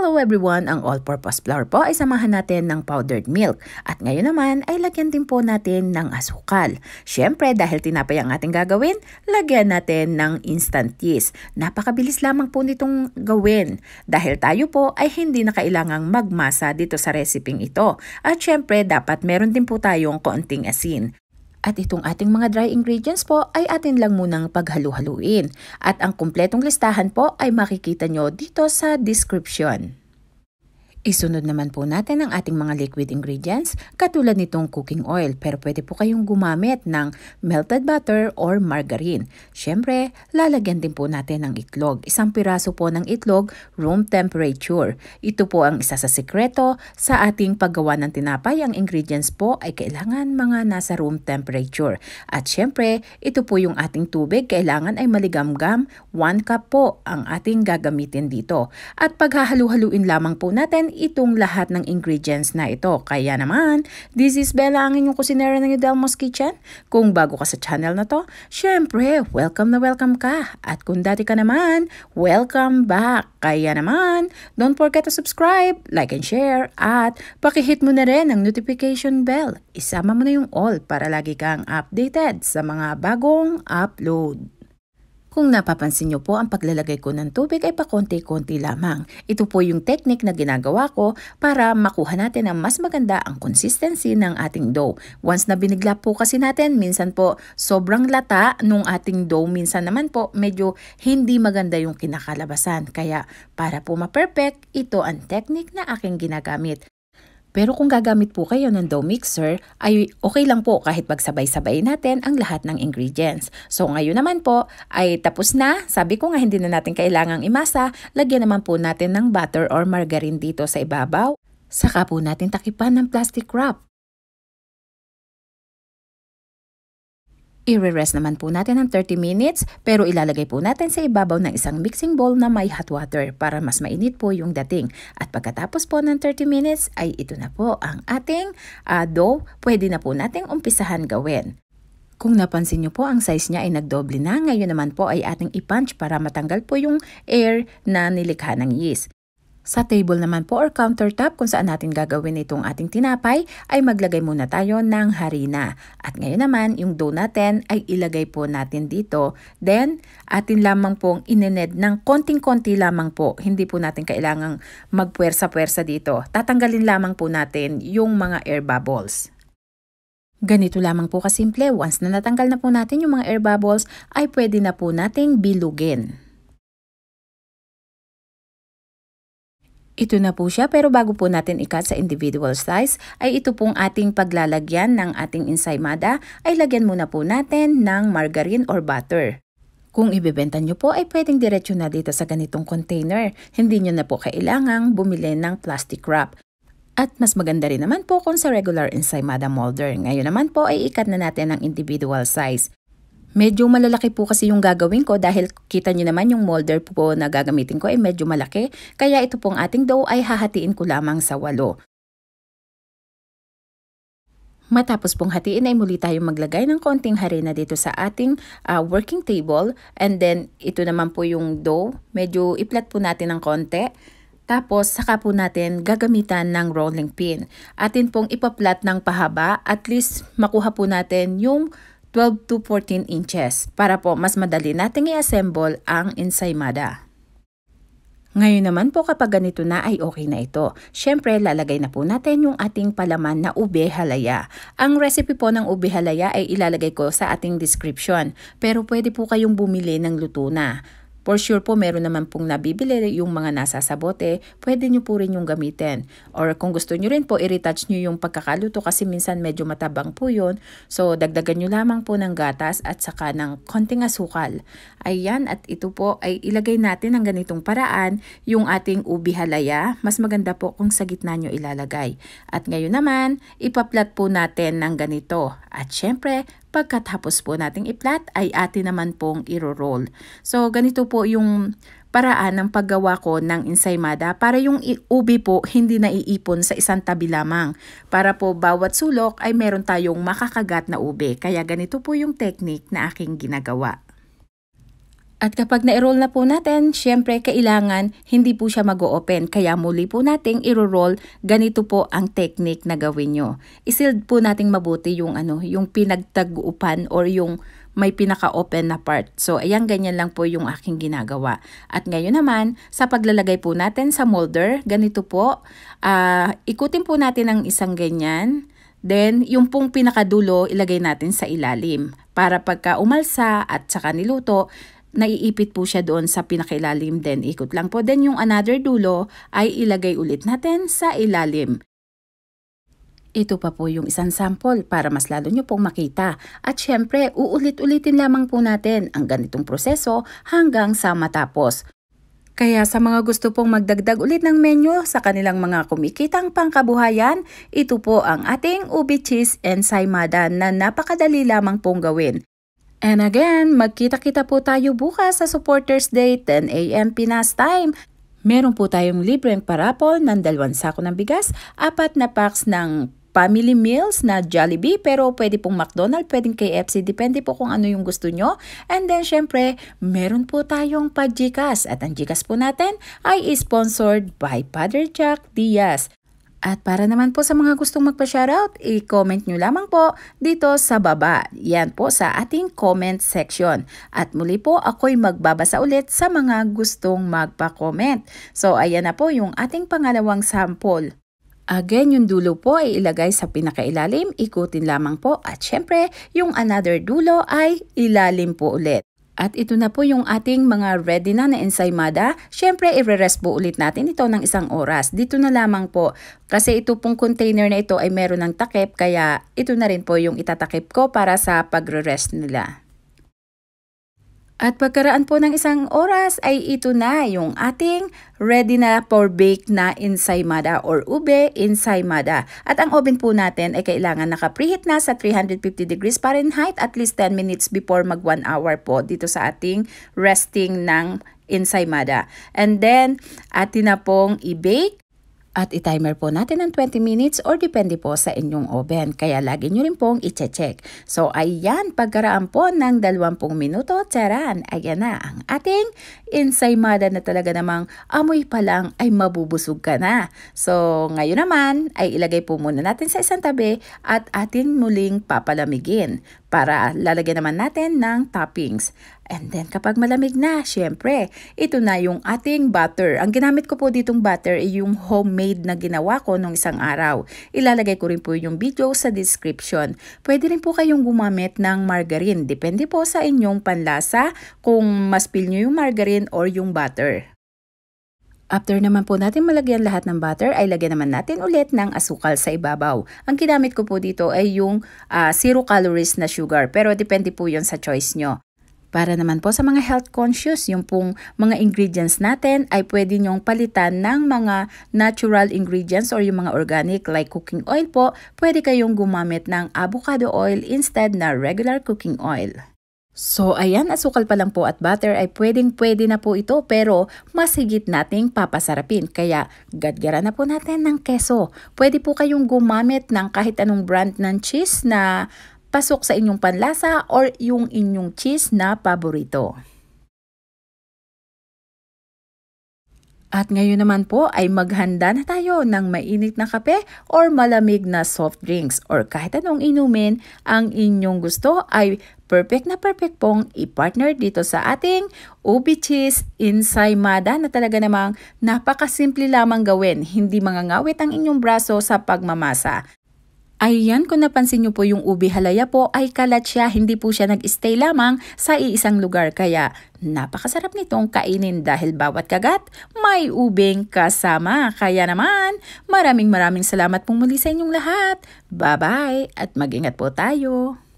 Hello everyone! Ang all-purpose flour po ay samahan natin ng powdered milk. At ngayon naman ay lagyan din po natin ng asukal. Siyempre dahil tinapay ang ating gagawin, lagyan natin ng instant yeast. Napakabilis lamang po nitong gawin dahil tayo po ay hindi na kailangang magmasa dito sa reseping ito. At siyempre dapat meron din po tayong konting asin. At itong ating mga dry ingredients po ay atin lang munang paghalu-haluin. At ang kumpletong listahan po ay makikita nyo dito sa description. Isunod naman po natin ang ating mga liquid ingredients katulad nitong cooking oil pero pwede po kayong gumamit ng melted butter or margarine. Siyempre, lalagyan din po natin ng itlog. Isang piraso po ng itlog, room temperature. Ito po ang isa sa sekreto sa ating paggawa ng tinapay. Ang ingredients po ay kailangan mga nasa room temperature. At siyempre, ito po yung ating tubig. Kailangan ay maligamgam. 1 cup po ang ating gagamitin dito. At paghahalu-haluin lamang po natin itong lahat ng ingredients na ito. Kaya naman, this is Bella ang inyong kusinera ng Delmos Kitchen. Kung bago ka sa channel na to, syempre, welcome na welcome ka. At kung dati ka naman, welcome back. Kaya naman, don't forget to subscribe, like and share, at pakihit mo na rin ang notification bell. Isama mo na yung all para lagi kang updated sa mga bagong upload. Kung napapansin nyo po, ang paglalagay ko ng tubig ay pakonti-konti lamang. Ito po yung technique na ginagawa ko para makuha natin ang mas maganda ang consistency ng ating dough. Once na binigla po kasi natin, minsan po sobrang lata nung ating dough, minsan naman po medyo hindi maganda yung kinakalabasan. Kaya para po ma-perfect, ito ang technique na aking ginagamit. Pero kung gagamit po kayo ng dough mixer, ay okay lang po kahit magsabay-sabay natin ang lahat ng ingredients. So ngayon naman po ay tapos na. Sabi ko nga hindi na natin kailangang imasa. Lagyan naman po natin ng butter or margarine dito sa ibabaw. Saka po natin takipan ng plastic wrap. I-rest naman po natin ng 30 minutes pero ilalagay po natin sa ibabaw ng isang mixing bowl na may hot water para mas mainit po yung dating. At pagkatapos po ng 30 minutes ay ito na po ang ating uh, dough. Pwede na po nating umpisahan gawin. Kung napansin niyo po, ang size niya ay nagdoble na. Ngayon naman po ay ating i-punch para matanggal po yung air na nilikha ng yeast. Sa table naman po or countertop kung saan natin gagawin itong ating tinapay ay maglagay muna tayo ng harina. At ngayon naman yung dough natin ay ilagay po natin dito. Then atin lamang pong inened ng konting-konti lamang po. Hindi po natin kailangang magpuwersa-puwersa dito. Tatanggalin lamang po natin yung mga air bubbles. Ganito lamang po kasimple, once na natanggal na po natin yung mga air bubbles, ay pwede na po nating bilugin. Ito na po siya pero bago po natin ikat sa individual size ay ito pong ating paglalagyan ng ating ensaymada ay lagyan muna po natin ng margarine or butter. Kung ibebenta nyo po ay pwedeng diretsyo na dito sa ganitong container. Hindi nyo na po kailangang bumili ng plastic wrap. At mas maganda rin naman po kung sa regular ensaymada molder. Ngayon naman po ay ikat na natin ang individual size. Medyo malalaki po kasi yung gagawin ko dahil kita nyo naman yung molder po na gagamitin ko ay medyo malaki. Kaya ito pong ating dough ay hahatiin ko lamang sa walo. Matapos pong hatiin ay muli tayong maglagay ng konting harina dito sa ating uh, working table. And then ito naman po yung dough. Medyo iplat po natin ng konti. Tapos saka po natin gagamitan ng rolling pin. Atin pong ipaplat ng pahaba at least makuha po natin yung 12 to 14 inches para po mas madali nating i-assemble ang ensaymada. Ngayon naman po kapag ganito na ay okay na ito. Siyempre lalagay na po natin yung ating palaman na ube halaya. Ang recipe po ng ube halaya ay ilalagay ko sa ating description pero pwede po kayong bumili ng luto na. For sure po, meron naman pong nabibili yung mga nasa sa bote, pwede nyo po rin yung gamitin. Or kung gusto nyo rin po, i-retouch nyo yung pagkakaluto kasi minsan medyo matabang po yun. So, dagdagan nyo lamang po ng gatas at saka ng konting asukal. Ayan, at ito po ay ilagay natin ng ganitong paraan yung ating ubi halaya. Mas maganda po kung sa gitna nyo ilalagay. At ngayon naman, ipaplat po natin ng ganito. At syempre, Pagkatapos po nating i-flat ay atin naman pong i-roll. So ganito po yung paraan ng paggawa ko ng ensaymada para yung ubi po hindi naiipon sa isang tabi lamang. Para po bawat sulok ay meron tayong makakagat na ubi. Kaya ganito po yung technique na aking ginagawa. At kapag na-roll na po natin, syempre kailangan hindi po siya mag-open. Kaya muli po nating i-roll. Ganito po ang technique na gawin nyo. Isild po nating mabuti yung, ano, yung pinagtagupan or yung may pinaka-open na part. So, ayan, ganyan lang po yung aking ginagawa. At ngayon naman, sa paglalagay po natin sa molder, ganito po, uh, ikutin po natin ang isang ganyan. Then, yung pong pinakadulo, ilagay natin sa ilalim. Para pagka umalsa at saka niluto, naiipit po siya doon sa pinakilalim then ikot lang po. Then yung another dulo ay ilagay ulit natin sa ilalim. Ito pa po yung isang sample para mas lalo nyo pong makita. At syempre, uulit-ulitin lamang po natin ang ganitong proseso hanggang sa matapos. Kaya sa mga gusto pong magdagdag ulit ng menu sa kanilang mga kumikitang pangkabuhayan, ito po ang ating ubi cheese ensaymada na napakadali lamang pong gawin. And again, magkita-kita po tayo bukas sa Supporters Day 10am Pinas time. Meron po tayong libreng parapol ng dalawang sako ng bigas, apat na packs ng family meals na Jollibee pero pwede pong McDonald's, pwedeng KFC, depende po kung ano yung gusto nyo. And then syempre, meron po tayong pa-GCash at ang GCash po natin ay sponsored by Father Jack Diaz. At para naman po sa mga gustong magpa-shoutout, i-comment nyo lamang po dito sa baba. Yan po sa ating comment section. At muli po ako'y magbabasa ulit sa mga gustong magpa-comment. So ayan na po yung ating pangalawang sample. Again, yung dulo po ay ilagay sa pinakailalim, ikutin lamang po at syempre yung another dulo ay ilalim po ulit. At ito na po yung ating mga ready na na ensaymada. Siyempre, i-rest po ulit natin ito ng isang oras. Dito na lamang po. Kasi ito pong container na ito ay meron ng takip, kaya ito na rin po yung itatakip ko para sa pagre-rest nila. At pagkaraan po ng isang oras ay ito na yung ating ready na for bake na ensaymada or ube ensaymada. At ang oven po natin ay kailangan naka-preheat na sa 350 degrees Fahrenheit at least 10 minutes before mag 1 hour po dito sa ating resting ng ensaymada. And then, atin na pong i-bake at i-timer po natin ng 20 minutes or depende po sa inyong oven. Kaya lagi nyo rin pong i-check. So ayan, pagkaraan po ng 20 minuto, charan, ayan na ang ating ensaymada na talaga namang amoy pa lang ay mabubusog ka na. So ngayon naman ay ilagay po muna natin sa isang tabi at ating muling papalamigin para lalagyan naman natin ng toppings. And then kapag malamig na, syempre, ito na yung ating butter. Ang ginamit ko po ditong butter ay yung homemade na ginawa ko nung isang araw. Ilalagay ko rin po yung video sa description. Pwede rin po kayong gumamit ng margarine. Depende po sa inyong panlasa kung mas pil nyo yung margarine or yung butter. After naman po natin malagyan lahat ng butter, ay lagyan naman natin ulit ng asukal sa ibabaw. Ang ginamit ko po dito ay yung uh, zero calories na sugar, pero depende po yon sa choice nyo. Para naman po sa mga health conscious, yung pong mga ingredients natin ay pwede nyong palitan ng mga natural ingredients or yung mga organic like cooking oil po. Pwede kayong gumamit ng avocado oil instead na regular cooking oil. So ayan, asukal pa lang po at butter ay pwedeng pwede na po ito pero mas higit nating papasarapin. Kaya gadgara na po natin ng keso. Pwede po kayong gumamit ng kahit anong brand ng cheese na pasok sa inyong panlasa or yung inyong cheese na paborito. At ngayon naman po ay maghanda na tayo ng mainit na kape or malamig na soft drinks or kahit anong inumin ang inyong gusto ay perfect na perfect pong i-partner dito sa ating ubi cheese ensaymada na talaga namang napakasimple lamang gawin. Hindi mangangawit ang inyong braso sa pagmamasa. Ayan, kung napansin nyo po yung ubi halaya po ay kalat siya, hindi po siya nag-stay lamang sa iisang lugar kaya napakasarap nitong kainin dahil bawat kagat may ubing kasama. Kaya naman, maraming maraming salamat pong muli sa inyong lahat. Bye-bye at mag-ingat po tayo.